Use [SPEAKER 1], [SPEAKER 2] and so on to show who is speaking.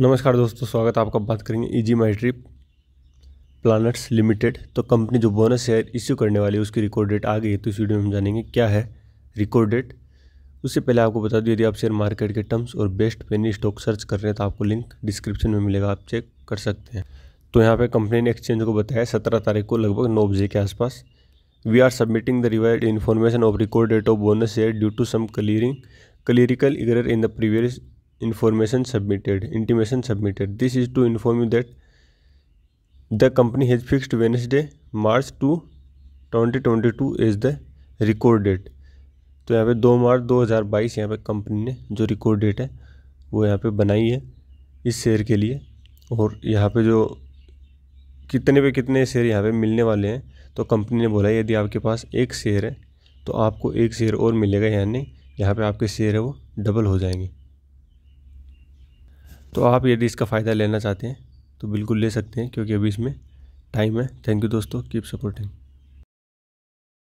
[SPEAKER 1] नमस्कार दोस्तों स्वागत है आपका बात करेंगे ease my trip planners limited तो कंपनी जो बोनस शेयर इश्यू करने वाली है उसकी रिकॉर्ड डेट आ गई है तो इस वीडियो में हम जानेंगे क्या है रिकॉर्ड डेट उससे पहले आपको बता दूँ यदि आप शेयर मार्केट के टर्म्स और बेस्ट पेनी स्टॉक सर्च कर रहे हैं तो आपको लिंक डिस्क्रिप्शन में मिलेगा आप चेक कर सकते हैं तो यहाँ पर कंपनी ने एक्सचेंज को बताया सत्रह तारीख को लगभग नौ बजे के आसपास we are submitting the revised information of record date of bonus share due to some clearing clerical error in the previous information submitted intimation submitted this is to inform you that the company has fixed wednesday march 2 2022 is the record date तो यहाँ पे दो मार्च 2022 यहाँ पर company ने जो record date है वो यहाँ पे बनाई है इस शेयर के लिए और यहाँ पे जो कितने पे कितने शेयर यहाँ पे मिलने वाले हैं तो कंपनी ने बोला यदि आपके पास एक शेयर है तो आपको एक शेयर और मिलेगा यानी यहाँ पे आपके शेयर है वो डबल हो जाएंगे तो आप यदि इसका फ़ायदा लेना चाहते हैं तो बिल्कुल ले सकते हैं क्योंकि अभी इसमें टाइम है थैंक यू दोस्तों कीप सपोर्टिंग